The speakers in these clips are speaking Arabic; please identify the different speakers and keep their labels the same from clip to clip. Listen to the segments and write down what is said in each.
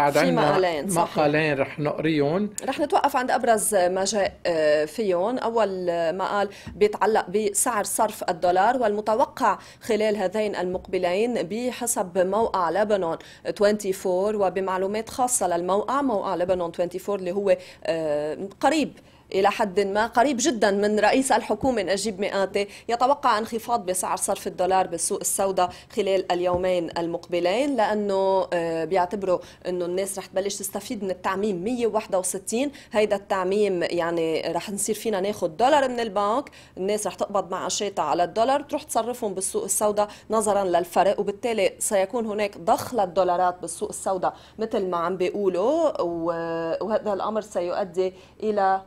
Speaker 1: بعد في مقالين صحيح. مقالين رح نقريهم
Speaker 2: رح نتوقف عند ابرز ما جاء آه، فيهم اول مقال بيتعلق بسعر صرف الدولار والمتوقع خلال هذين المقبلين بحسب موقع لبنان 24 وبمعلومات خاصه للموقع موقع لبنان 24 اللي هو آه، قريب إلى حد ما قريب جدا من رئيس الحكومة نجيب مئاتي يتوقع انخفاض بسعر صرف الدولار بالسوق السوداء خلال اليومين المقبلين لأنه آه، بيعتبروا أنه الناس رح تبلش تستفيد من التعميم 161 هيدا التعميم يعني رح نصير فينا ناخذ دولار من البنك الناس رح تقبض معاشاتها على الدولار تروح تصرفهم بالسوق السوداء نظرا للفرق وبالتالي سيكون هناك ضخ للدولارات بالسوق السوداء مثل ما عم بيقولوا وهذا الأمر سيؤدي إلى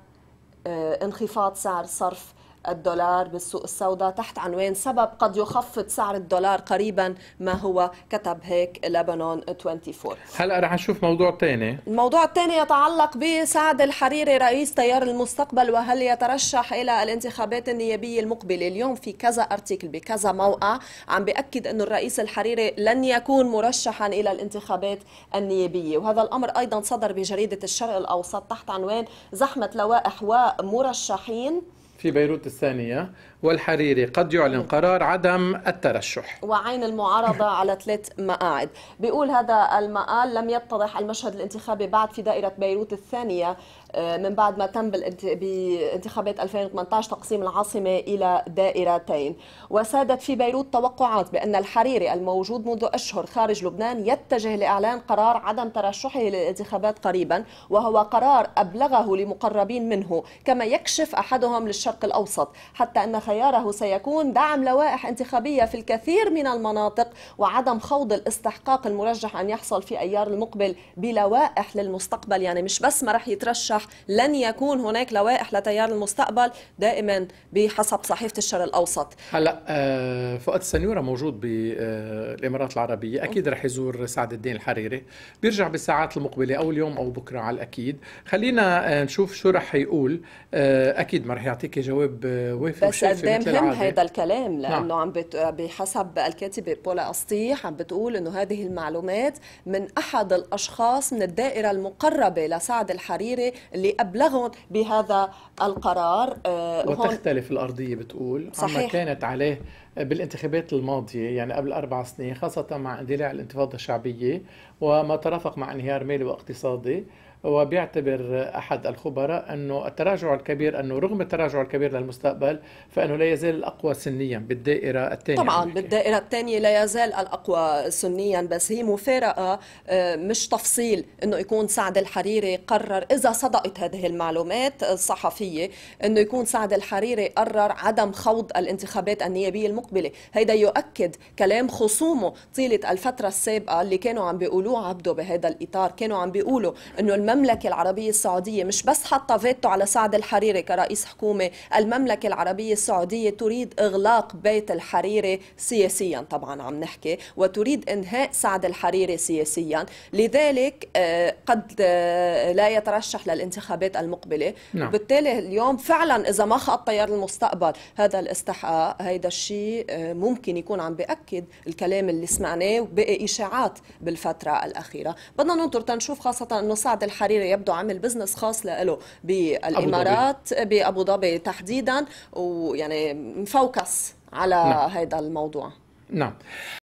Speaker 2: آه، انخفاض سعر صرف الدولار بالسوق السوداء تحت عنوان سبب قد يخفض سعر الدولار قريبا ما هو كتب هيك لبنان 24
Speaker 1: هلا رح نشوف موضوع ثاني
Speaker 2: الموضوع الثاني يتعلق بسعد الحريري رئيس تيار المستقبل وهل يترشح الى الانتخابات النيابيه المقبله اليوم في كذا ارتيكل بكذا موقع عم بأكد انه الرئيس الحريري لن يكون مرشحا الى الانتخابات النيابيه وهذا الامر ايضا صدر بجريده الشرق الاوسط تحت عنوان زحمه لوائح ومرشحين
Speaker 1: في بيروت الثانية والحريري قد يعلن قرار عدم الترشح
Speaker 2: وعين المعارضة على ثلاث مقاعد بيقول هذا المقال لم يتضح المشهد الانتخابي بعد في دائرة بيروت الثانية آه، من بعد ما تم بانتخابات 2018 تقسيم العاصمة إلى دائرتين وسادت في بيروت توقعات بأن الحريري الموجود منذ أشهر خارج لبنان يتجه لإعلان قرار عدم ترشحه للانتخابات قريبا وهو قرار أبلغه لمقربين منه كما يكشف أحدهم للشرق الأوسط حتى أن خياره سيكون دعم لوائح انتخابية في الكثير من المناطق وعدم خوض الاستحقاق المرجح أن يحصل في أيار المقبل بلوائح للمستقبل يعني مش بس ما رح يترشح الصباح لن يكون هناك لوائح لتيار المستقبل دائما بحسب صحيفه الشرق الاوسط
Speaker 1: هلا آه، فؤاد السنيوره موجود بالامارات آه، العربيه اكيد رح يزور سعد الدين الحريري بيرجع بالساعات المقبله او اليوم او بكره على الاكيد خلينا آه، نشوف شو رح يقول اكيد ما رح يعطيكي جواب وافي بس قدام مهم هذا
Speaker 2: الكلام لانه نعم. عم بحسب الكاتبه بولا اسطيح عم بتقول انه هذه المعلومات من احد الاشخاص من الدائره المقربه لسعد الحريري اللي أبلغهم بهذا القرار آه، وتختلف
Speaker 1: الأرضية بتقول صحيح. عما كانت عليه بالانتخابات الماضية يعني قبل أربع سنين خاصة مع اندلاع الانتفاضة الشعبية وما ترافق مع انهيار مالي واقتصادي وبيعتبر أحد الخبراء أنه التراجع الكبير أنه رغم التراجع الكبير للمستقبل فأنه لا يزال الأقوى سنيا بالدائرة الثانية طبعا
Speaker 2: بالدائرة الثانية لا يزال الأقوى سنيا بس هي مفارقة آه، مش تفصيل أنه يكون سعد الحريري قرر إذا صدقت هذه المعلومات الصحفية أنه يكون سعد الحريري قرر عدم خوض الانتخابات النيابية المقبلة المقبله هيدا يؤكد كلام خصومه طيله الفتره السابقه اللي كانوا عم بيقولوه عبده بهذا الاطار كانوا عم بيقولوا انه المملكه العربيه السعوديه مش بس حاطه فيتو على سعد الحريري كرئيس حكومه المملكه العربيه السعوديه تريد اغلاق بيت الحريري سياسيا طبعا عم نحكي وتريد انهاء سعد الحريري سياسيا لذلك آه، قد آه، لا يترشح للانتخابات المقبله نعم. وبالتالي اليوم فعلا اذا ما خط طيار المستقبل هذا الاستحقاق هذا الشيء ممكن يكون عم بأكد الكلام اللي سمعناه وباقي إشاعات بالفترة الأخيرة بدنا ننطر تنشوف خاصة أنه سعد الحريري يبدو عمل بزنس خاص له بالإمارات بأبو ظبي تحديدا ويعني مفوكس على نعم. هذا الموضوع
Speaker 1: نعم